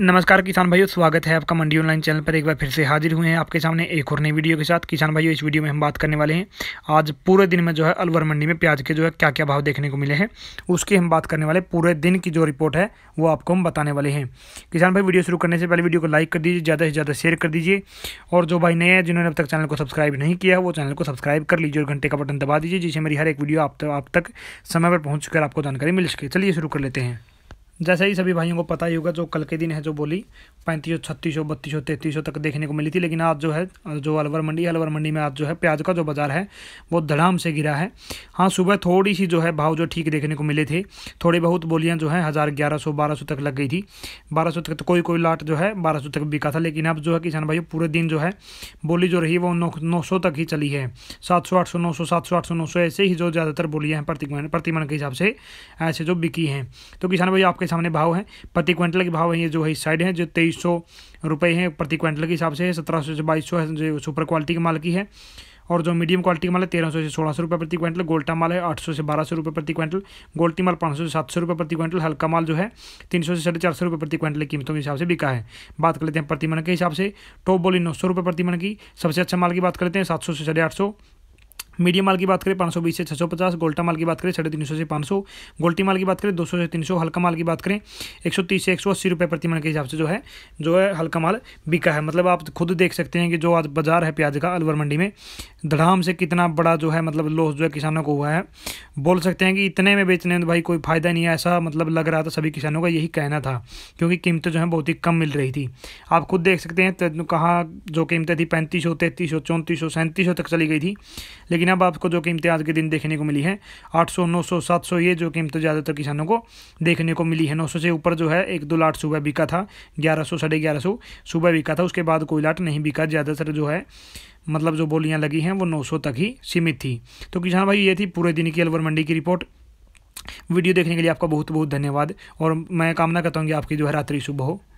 नमस्कार किसान भाइयों स्वागत है आपका मंडी ऑनलाइन चैनल पर एक बार फिर से हाजिर हुए हैं आपके सामने एक और नई वीडियो के साथ किसान भाइयों इस वीडियो में हम बात करने वाले हैं आज पूरे दिन में जो है अलवर मंडी में प्याज के जो है क्या क्या भाव देखने को मिले हैं उसकी हम बात करने वाले पूरे दिन की जो रिपोर्ट है वो आपको हम बताने वाले हैं किसान भाई वीडियो शुरू करने से पहले वीडियो को लाइक कर दीजिए ज़्यादा से ज़्यादा शेयर कर दीजिए और जो भाई नए हैं जिन्होंने अब तक चैनल को सब्सक्राइब नहीं किया वो चैनल को सब्सक्राइब कर लीजिए और घंटे का बटन दबा दीजिए जिससे मेरी हर एक वीडियो आप तक समय पर पहुँच आपको जानकारी मिल सके चलिए शुरू कर लेते हैं जैसा ही सभी भाइयों को पता ही होगा जो कल के दिन है जो बोली पैंतीस सौ छत्तीस सौ बत्तीस सौ तैंतीस सौ तक देखने को मिली थी लेकिन आज जो है जो अलवर मंडी अलवर मंडी में आज जो है प्याज का जो बाज़ार है वो धड़ाम से गिरा है हाँ सुबह थोड़ी सी जो है भाव जो ठीक देखने को मिले थे थोड़ी बहुत बोलियाँ जो है हज़ार ग्यारह सौ बारह सौ तक लग गई थी बारह सौ तक तो कोई कोई लाट जो है बारह सौ तक बिका था लेकिन अब जो है किसान भाइयों पूरे दिन जो है बोली जो रही वो नौ सौ तक ही चली है सात सौ आठ सौ नौ सौ सात सौ आठ सौ नौ सौ ऐसे ही जो ज़्यादातर बोलियाँ हैं प्रतिमान प्रतिमान के हिसाब से ऐसे जो बिकी हैं तो किसान भाई आपके आपके सामने भाव हैं प्रति क्विंटल के भाव हैं ये जो है इस साइड हैं जो तेईस सौ रुपये हैं प्रति क्विंटल के हिसाब से है सत्रह से बाईस है जो सुपर क्वालिटी के माल की है और जो मीडियम क्वालिटी का माल है तेरह सौ से सोलह सौ रुपये प्रति क्विंटल गोल्टा माल है आठ सौ से बारह सौ रुपये प्रति क्विंटल गोल्टी माल पाँच सौ से सात सौ रुपये प्रति क्विंटल हल्का माल जो है तीन सौ से साढ़े चार सौ रुपये प्रति क्विंटल की कीमतों के हिसाब से बिका है बात कर लेते हैं प्रति मन के हिसाब से टॉप बोली नौ सौ रुपये प्रति मन की सबसे अच्छा माल की बात करते हैं सात सौ से साढ़े आठ सौ मीडियम माल की बात करें पाँच सौ बीस से छः सौ पचास गोल्टा माल की बात करें साढ़े तीन सौ से पाँच सौ गोल्टी माल की बात करें दो सौ से तीन सौ हल्का माल की बात करें एक सौ तीस से एक सौ अस्सी रुपये प्रति मन के हिसाब से जो है जो है हल्का माल बिका है मतलब आप खुद देख सकते हैं कि जो आज बाजार है प्याज का अलवर मंडी में धड़ाम से कितना बड़ा जो है मतलब लॉस जो है किसानों को हुआ है बोल सकते हैं कि इतने में बेचने में तो भाई कोई फ़ायदा नहीं है ऐसा मतलब लग रहा था सभी किसानों का यही कहना था क्योंकि कीमतें जो है बहुत ही कम मिल रही थी आप खुद देख सकते हैं तो कहाँ जो कीमतें थी पैंतीस सौ तैंतीस सौ चौंतीस सौ सैंतीस सौ तक चली गई थी लेकिन लेकिन अब आपको जो कीमतें आज के दिन देखने को मिली हैं 800 900 700 ये जो कीमतें ज़्यादातर किसानों को देखने को मिली है 900 से ऊपर जो है एक दो लाट सुबह बिका था ग्यारह सौ साढ़े ग्यारह सौ सुबह बिका था उसके बाद कोई लाट नहीं बिका ज़्यादातर जो है मतलब जो बोलियाँ लगी हैं वो सौ तक ही सीमित थी तो किसान भाई ये थी पूरे दिन की अलवर मंडी की रिपोर्ट वीडियो देखने के लिए आपका बहुत बहुत धन्यवाद और मैं कामना करता हूँ कि आपकी जो है रात्रि सुबह हो